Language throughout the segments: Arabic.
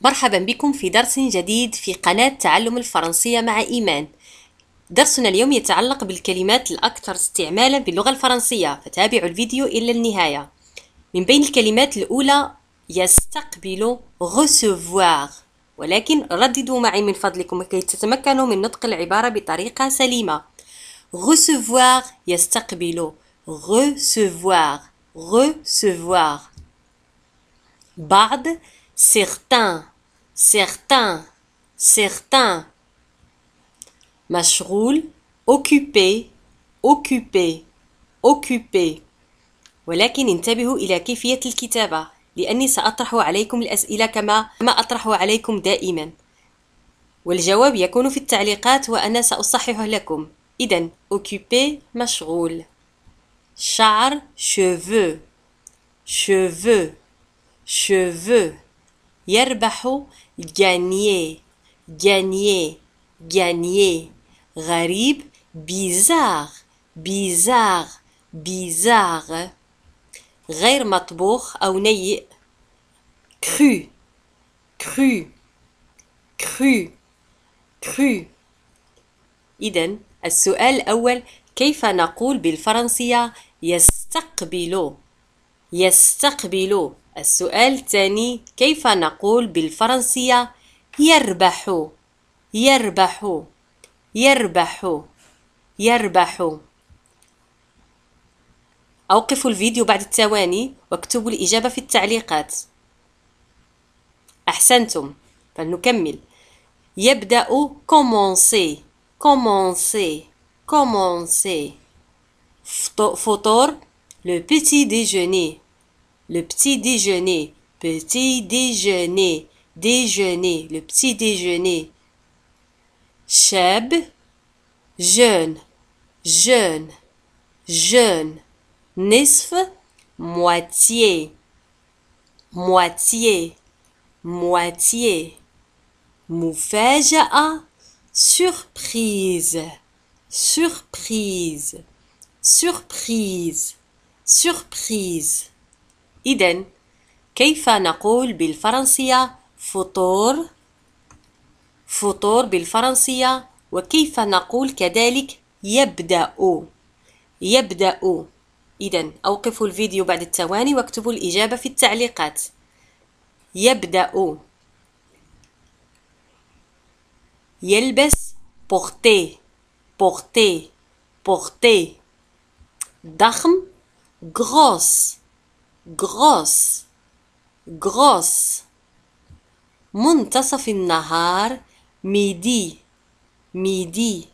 مرحبا بكم في درس جديد في قناة تعلم الفرنسية مع إيمان درسنا اليوم يتعلق بالكلمات الأكثر استعمالا باللغة الفرنسية فتابعوا الفيديو إلى النهاية من بين الكلمات الأولى يستقبل recevoir ولكن رددوا معي من فضلكم كي تتمكنوا من نطق العبارة بطريقة سليمة recevoir يستقبل recevoir recevoir بعض certain certain certain مشغول occupé occupé occupé ولكن انتبهوا إلى كيفية الكتابة لأني سأطرح عليكم الأسئلة كما ما أطرح عليكم دائما والجواب يكون في التعليقات وأنا سأصححه لكم إذا occupé مشغول شعر cheveux cheveux cheveux يربح غانيي غانيي غانيي غريب بيزار بيزار بيزار غير مطبوخ أو نيء كرو كرو كرو كرو إذا السؤال الأول كيف نقول بالفرنسية يستقبل يستقبل السؤال الثاني كيف نقول بالفرنسية يربح يربح يربح يربح أوقفوا الفيديو بعد الثواني واكتبوا الإجابة في التعليقات أحسنتم فلنكمل يبدأ كومونسي كومونسي كومونسي فطور لو بيتي ديجوني le petit déjeuner, petit déjeuner, déjeuner, le petit déjeuner. Cheb, jeune, jeune, jeune. Nisf, moitié, moitié, moitié. à surprise, surprise, surprise, surprise. إذا كيف نقول بالفرنسية فطور فطور بالفرنسية وكيف نقول كذلك يبدأ يبدأ إذا أوقفوا الفيديو بعد الثواني واكتبوا الإجابة في التعليقات يبدأ يلبس بورتي بورتي بورتي ضخم غروس غوس غوس منتصف النهار ميدي ميدي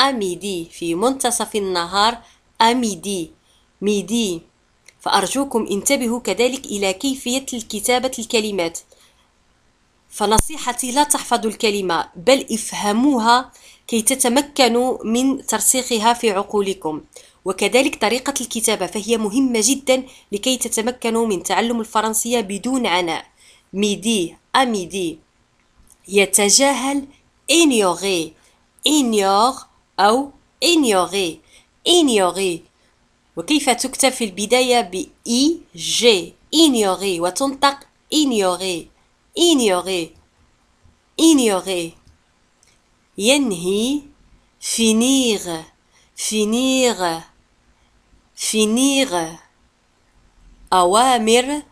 أميدي في منتصف النهار أميدي ميدي فأرجوكم انتبهوا كذلك إلى كيفية كتابة الكلمات فنصيحتي لا تحفظوا الكلمة بل افهموها كي تتمكنوا من ترسيخها في عقولكم وكذلك طريقة الكتابة فهي مهمة جدا لكي تتمكنوا من تعلم الفرنسية بدون عناء ميدي أميدي يتجاهل إنيوغي إنيوغ أو إنيوغي إنيوغي وكيف تكتب في البداية بإي إي جي إنيوغي وتنطق إنيوغي إنيوغي, إنيوغي. ينهي فينيغ فينيغ فينيغ أوامر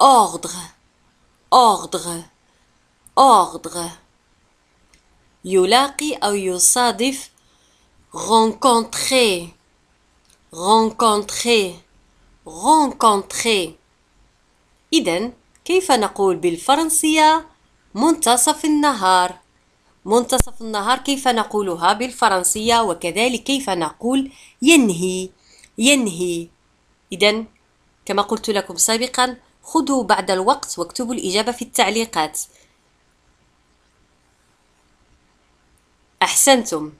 أوردغ أوردغ أوردغ يلاقي أو يصادف rencontrer rencontrer rencontrer إذا كيف نقول بالفرنسية منتصف النهار؟ منتصف النهار كيف نقولها بالفرنسية وكذلك كيف نقول ينهي ينهي إذا كما قلت لكم سابقا خذوا بعد الوقت واكتبوا الإجابة في التعليقات أحسنتم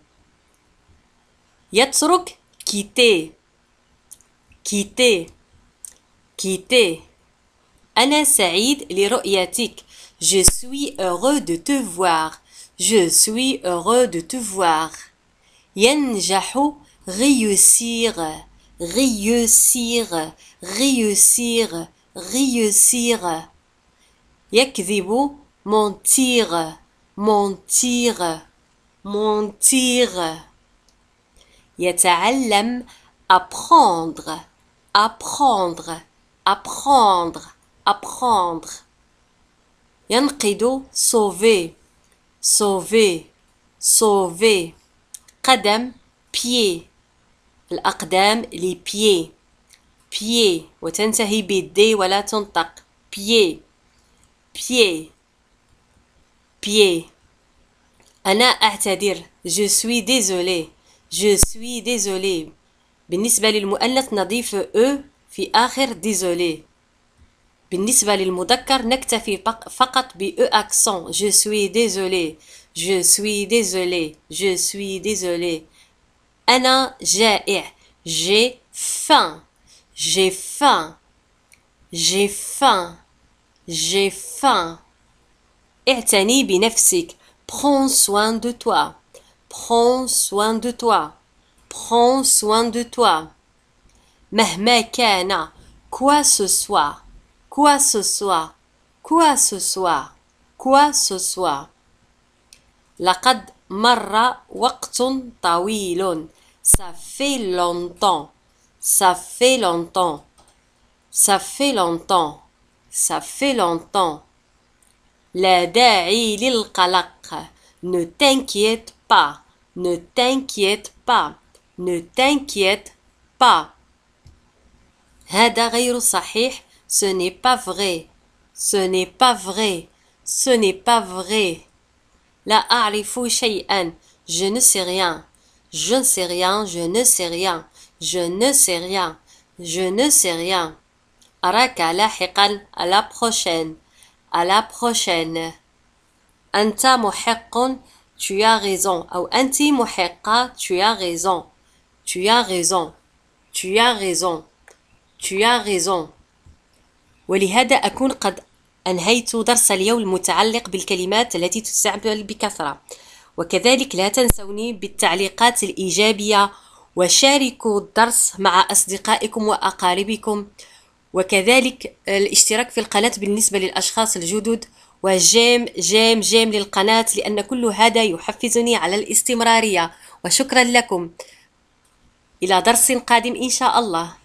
يترك كيتي كيتي كيتي أنا سعيد لرؤيتك Je suis heureux de te voir Je suis heureux de te voir. Yenjahu, réussir, réussir, réussir, réussir. Yakdibu, mentir, mentir, mentir. Yata'allam, apprendre, apprendre, apprendre, apprendre. Yankido, sauver sauvé sauvé قدم pied الأقدام لي pied pied وتنتهي بالدي ولا تنطق pied pied pied أنا أعتذر je suis désolé je suis désolé بالنسبة للمؤنث نضيف أو في آخر désolé بالنسبة للمذكر نكتفي فقط e accent je suis désolé je suis désolé je suis désolé j'ai faim j'ai faim j'ai faim j'ai faim prends soin de toi prends soin de toi prends soin de toi مهما كان quoi ce soit quoi ce soit, quoi ce soit, quoi ce soit. لقد مر وقت طويل. Ça fait longtemps. Ça fait longtemps. Ça fait longtemps. Ça fait longtemps. la lil للقلق. Ne t'inquiète pas. Ne t'inquiète pas. Ne t'inquiète pas. Ce n'est pas vrai. Ce n'est pas vrai. Ce n'est pas vrai. La a'rifu shay'an. Je ne sais rien. Je ne sais rien. Je ne sais rien. Je ne sais rien. Je ne sais rien. Araka lahiqan. À la prochaine. À la prochaine. Anta Tu as raison. Ou anti raison. Tu as raison. Tu as raison. Tu as raison. Tu as raison. ولهذا أكون قد أنهيت درس اليوم المتعلق بالكلمات التي تستعمل بكثرة وكذلك لا تنسوني بالتعليقات الإيجابية وشاركوا الدرس مع أصدقائكم وأقاربكم وكذلك الاشتراك في القناة بالنسبة للأشخاص الجدد وجيم جيم جيم للقناة لأن كل هذا يحفزني على الاستمرارية وشكرا لكم إلى درس قادم إن شاء الله